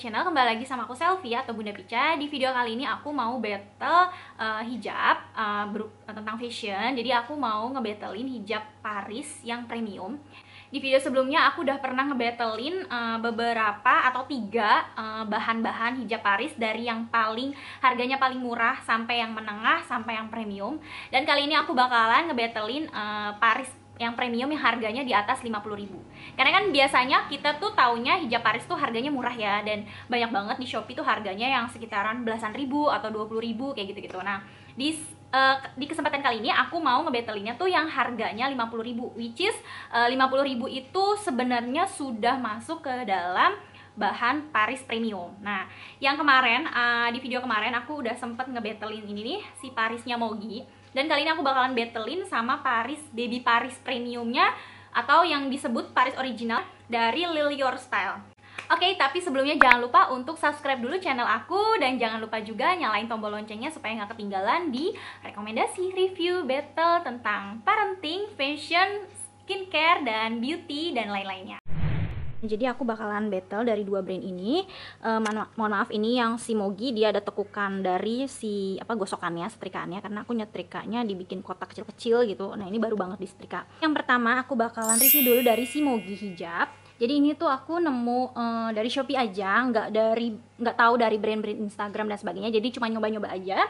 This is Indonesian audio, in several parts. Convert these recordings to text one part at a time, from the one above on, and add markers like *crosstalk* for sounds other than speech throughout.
channel kembali lagi sama aku Selfie atau Bunda Pica di video kali ini aku mau battle uh, hijab uh, tentang fashion jadi aku mau ngebattlein hijab Paris yang premium di video sebelumnya aku udah pernah ngebattlein uh, beberapa atau tiga bahan bahan-bahan hijab Paris dari yang paling harganya paling murah sampai yang menengah sampai yang premium dan kali ini aku bakalan ngebattlein uh, Paris yang premium yang harganya di atas 50.000. Karena kan biasanya kita tuh taunya hijab Paris tuh harganya murah ya dan banyak banget di Shopee tuh harganya yang sekitaran belasan ribu atau puluh ribu kayak gitu-gitu. Nah, di uh, di kesempatan kali ini aku mau ngebetelinnya tuh yang harganya 50.000 which is eh, uh, 50.000 itu sebenarnya sudah masuk ke dalam bahan Paris Premium. Nah, yang kemarin uh, di video kemarin aku udah sempet ngebetelin ini nih si Parisnya Mogi dan kali ini aku bakalan battlein sama Paris Baby Paris Premiumnya atau yang disebut Paris Original dari Lil Your Style. Oke, okay, tapi sebelumnya jangan lupa untuk subscribe dulu channel aku dan jangan lupa juga nyalain tombol loncengnya supaya nggak ketinggalan di rekomendasi review battle tentang parenting, fashion, skincare, dan beauty, dan lain-lainnya jadi aku bakalan battle dari dua brand ini uh, mohon maaf ini yang si Mogi dia ada tekukan dari si apa gosokannya setrikaannya karena aku nyetrikanya dibikin kotak kecil-kecil gitu nah ini baru banget di setrika yang pertama aku bakalan review dulu dari si Mogi hijab jadi ini tuh aku nemu uh, dari Shopee aja nggak dari nggak tahu dari brand-brand Instagram dan sebagainya jadi cuma nyoba-nyoba aja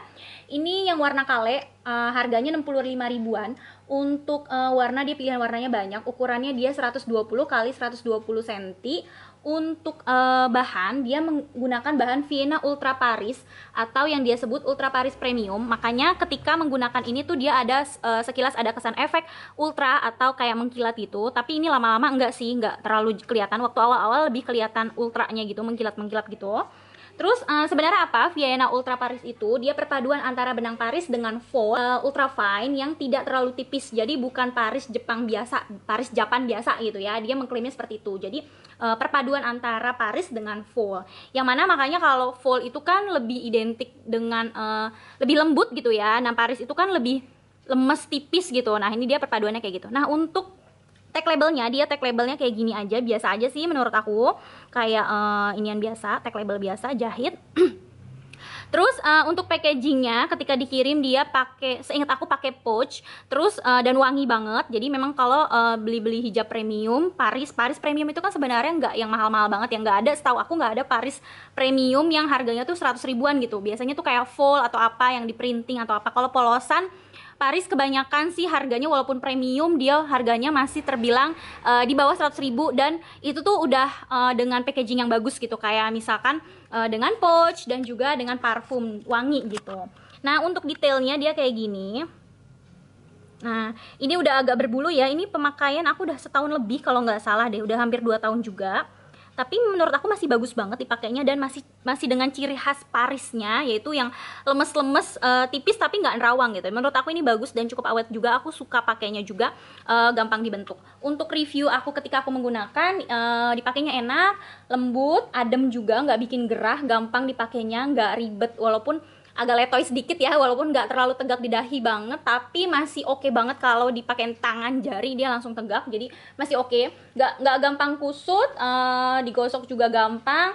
ini yang warna kale uh, harganya 65 ribuan untuk uh, warna dia pilihan warnanya banyak ukurannya dia 120 kali 120 cm untuk uh, bahan dia menggunakan bahan Vienna Ultra Paris atau yang dia sebut Ultra Paris Premium. Makanya ketika menggunakan ini tuh dia ada uh, sekilas ada kesan efek ultra atau kayak mengkilat gitu. Tapi ini lama-lama enggak sih, enggak terlalu kelihatan. Waktu awal-awal lebih kelihatan ultranya gitu, mengkilat-mengkilat gitu. Terus uh, sebenarnya apa Vienna Ultra Paris itu? Dia perpaduan antara benang Paris dengan faux uh, ultra fine yang tidak terlalu tipis. Jadi bukan Paris Jepang biasa, Paris Japan biasa gitu ya. Dia mengklaimnya seperti itu. Jadi uh, perpaduan antara Paris dengan faux. Yang mana makanya kalau faux itu kan lebih identik dengan uh, lebih lembut gitu ya. Nah Paris itu kan lebih lemes tipis gitu. Nah ini dia perpaduannya kayak gitu. Nah untuk tag labelnya dia tag labelnya kayak gini aja biasa aja sih menurut aku kayak uh, inian biasa tag label biasa jahit *clears throat* Terus uh, untuk packagingnya ketika dikirim dia pakai seingat aku pakai pouch terus uh, dan wangi banget. Jadi memang kalau uh, beli-beli hijab premium Paris Paris premium itu kan sebenarnya nggak yang mahal-mahal banget yang nggak ada setahu aku nggak ada Paris premium yang harganya tuh 100 ribuan gitu. Biasanya tuh kayak full atau apa yang di printing atau apa. Kalau polosan Paris kebanyakan sih harganya walaupun premium dia harganya masih terbilang uh, di bawah 100 ribu dan itu tuh udah uh, dengan packaging yang bagus gitu kayak misalkan uh, dengan pouch dan juga dengan parfum wangi gitu. Nah untuk detailnya dia kayak gini. Nah ini udah agak berbulu ya. Ini pemakaian aku udah setahun lebih kalau nggak salah deh. Udah hampir dua tahun juga tapi menurut aku masih bagus banget dipakainya dan masih masih dengan ciri khas Parisnya yaitu yang lemes-lemes uh, tipis tapi nggak nerawang gitu menurut aku ini bagus dan cukup awet juga aku suka pakainya juga uh, gampang dibentuk untuk review aku ketika aku menggunakan uh, dipakainya enak lembut adem juga nggak bikin gerah gampang dipakainya nggak ribet walaupun agak letoy sedikit ya walaupun nggak terlalu tegak di dahi banget tapi masih oke okay banget kalau dipakai tangan jari dia langsung tegak jadi masih oke okay. nggak nggak gampang kusut uh, digosok juga gampang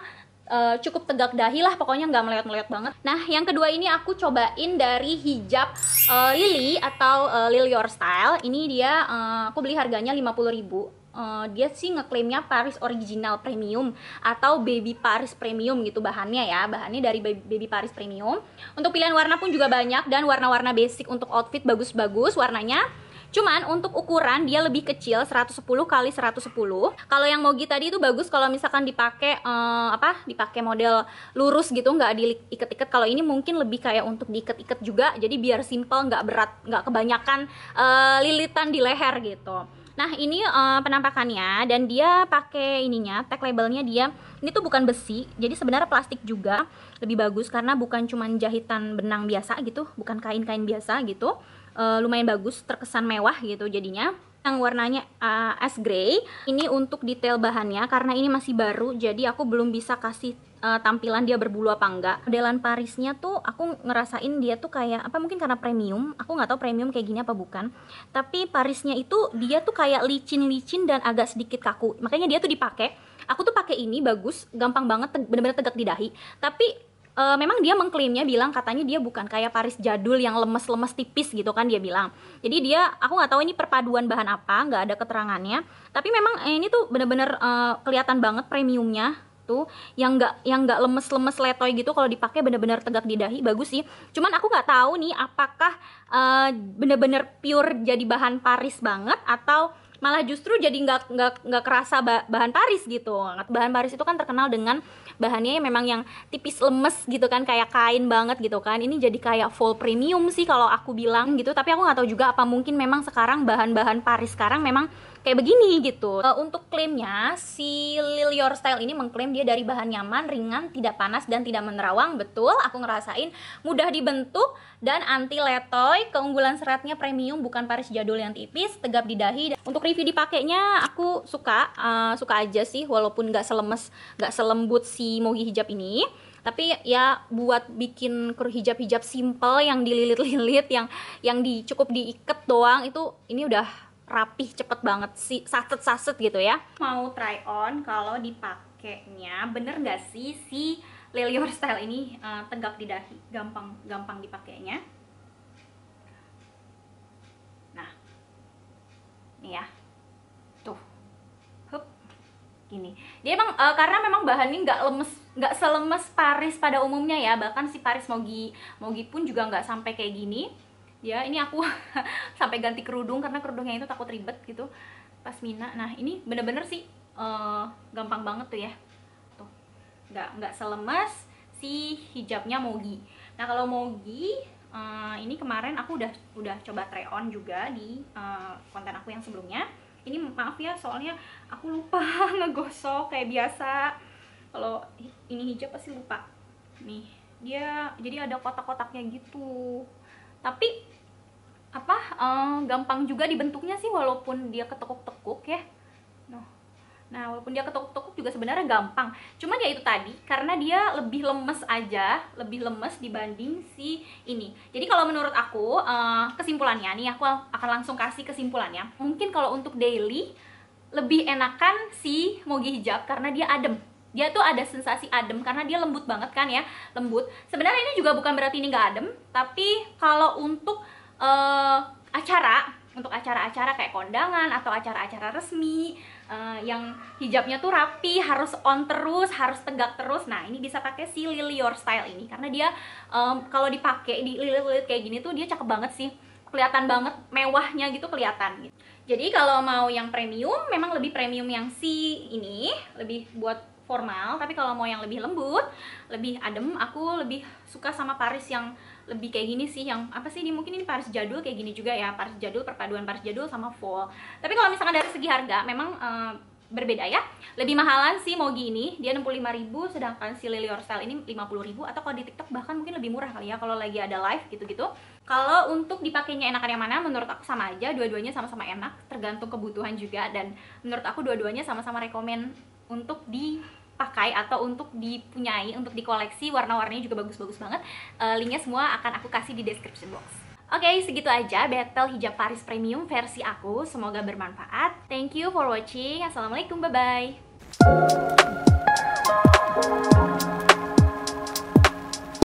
uh, cukup tegak dahi lah pokoknya nggak melihat-melihat banget nah yang kedua ini aku cobain dari hijab uh, lily atau uh, lily your style ini dia uh, aku beli harganya 50000 uh, dia sih ngeklaimnya Paris original premium atau baby Paris premium gitu bahannya ya bahannya dari baby Paris premium untuk pilihan warna pun juga banyak dan warna-warna basic untuk outfit bagus-bagus warnanya Cuman untuk ukuran dia lebih kecil 110 kali 110. Kalau yang Mogi tadi itu bagus kalau misalkan dipakai eh, apa? dipakai model lurus gitu nggak diikat-ikat. Kalau ini mungkin lebih kayak untuk diikat-ikat juga. Jadi biar simple nggak berat, nggak kebanyakan eh, lilitan di leher gitu. Nah ini uh, penampakannya dan dia pakai ininya tag labelnya dia ini tuh bukan besi jadi sebenarnya plastik juga lebih bagus karena bukan cuman jahitan benang biasa gitu bukan kain-kain biasa gitu uh, lumayan bagus terkesan mewah gitu jadinya yang warnanya uh, as grey. Ini untuk detail bahannya karena ini masih baru jadi aku belum bisa kasih uh, tampilan dia berbulu apa enggak. Modelan Parisnya tuh aku ngerasain dia tuh kayak apa mungkin karena premium, aku nggak tahu premium kayak gini apa bukan. Tapi Parisnya itu dia tuh kayak licin-licin dan agak sedikit kaku. Makanya dia tuh dipakai. Aku tuh pakai ini bagus, gampang banget, bener-bener tegak di dahi. Tapi uh, memang dia mengklaimnya bilang katanya dia bukan kayak Paris jadul yang lemes-lemes tipis gitu kan dia bilang. Jadi dia aku nggak tahu ini perpaduan bahan apa, nggak ada keterangannya. Tapi memang eh, ini tuh bener-bener uh, kelihatan banget premiumnya tuh yang nggak yang nggak lemes-lemes letoy gitu kalau dipakai bener-bener tegak di dahi bagus sih cuman aku nggak tahu nih apakah eh, bener-bener uh, bener -bener pure jadi bahan Paris banget atau malah justru jadi nggak nggak nggak kerasa bahan Paris gitu bahan Paris itu kan terkenal dengan bahannya yang memang yang tipis lemes gitu kan kayak kain banget gitu kan ini jadi kayak full premium sih kalau aku bilang gitu tapi aku nggak tahu juga apa mungkin memang sekarang bahan-bahan Paris sekarang memang kayak begini gitu. Uh, untuk klaimnya si Lil Your Style ini mengklaim dia dari bahan nyaman, ringan, tidak panas dan tidak menerawang. Betul, aku ngerasain mudah dibentuk dan anti letoy. Keunggulan seratnya premium bukan Paris jadul yang tipis, tegap di dahi. Untuk review dipakainya aku suka, uh, suka aja sih walaupun nggak selemes, nggak selembut si Mogi hijab ini tapi ya buat bikin kru hijab-hijab simple yang dililit-lilit yang yang di cukup diikat doang itu ini udah rapih cepet banget sih saset saset gitu ya mau try on kalau dipakainya bener gak sih si Your style ini uh, tegak di dahi gampang gampang dipakainya nah nih ya tuh hup gini dia emang uh, karena memang bahan ini nggak lemes nggak selemes Paris pada umumnya ya bahkan si Paris Mogi Mogi pun juga nggak sampai kayak gini ya ini aku *laughs* sampai ganti kerudung karena kerudungnya itu takut ribet gitu pas mina nah ini bener-bener sih uh, gampang banget tuh ya tuh nggak nggak selemas si hijabnya mogi nah kalau mogi uh, ini kemarin aku udah udah coba try on juga di uh, konten aku yang sebelumnya ini maaf ya soalnya aku lupa *laughs* ngegosok kayak biasa kalau ini hijab pasti lupa nih dia jadi ada kotak-kotaknya gitu tapi apa uh, gampang juga dibentuknya sih walaupun dia ketekuk-tekuk ya Nah, walaupun dia ketekuk-tekuk juga sebenarnya gampang. cuma ya itu tadi, karena dia lebih lemes aja, lebih lemes dibanding si ini. Jadi kalau menurut aku, eh, kesimpulannya nih, aku akan langsung kasih kesimpulannya. Mungkin kalau untuk daily, lebih enakan si mogi hijab karena dia adem dia tuh ada sensasi adem karena dia lembut banget kan ya lembut sebenarnya ini juga bukan berarti ini nggak adem tapi kalau untuk uh, acara untuk acara-acara kayak kondangan atau acara-acara resmi uh, yang hijabnya tuh rapi harus on terus harus tegak terus nah ini bisa pakai si Lily Your Style ini karena dia um, kalau dipakai di lilit-lilit kayak gini tuh dia cakep banget sih kelihatan banget mewahnya gitu kelihatan gitu. Jadi kalau mau yang premium memang lebih premium yang si ini, lebih buat formal, tapi kalau mau yang lebih lembut, lebih adem, aku lebih suka sama Paris yang lebih kayak gini sih yang apa sih ini mungkin ini Paris jadul kayak gini juga ya, Paris jadul perpaduan Paris jadul sama full. Tapi kalau misalkan dari segi harga memang uh, berbeda ya lebih mahalan sih Mogi ini dia 65.000 sedangkan si Lily Your Style ini 50.000 atau kalau di TikTok bahkan mungkin lebih murah kali ya kalau lagi ada live gitu-gitu kalau untuk dipakainya enakan yang mana menurut aku sama aja dua-duanya sama-sama enak tergantung kebutuhan juga dan menurut aku dua-duanya sama-sama rekomen untuk dipakai atau untuk dipunyai untuk dikoleksi warna-warnanya juga bagus-bagus banget uh, linknya semua akan aku kasih di description box Oke, okay, segitu aja Battle Hijab Paris Premium versi aku. Semoga bermanfaat. Thank you for watching. Assalamualaikum, bye-bye.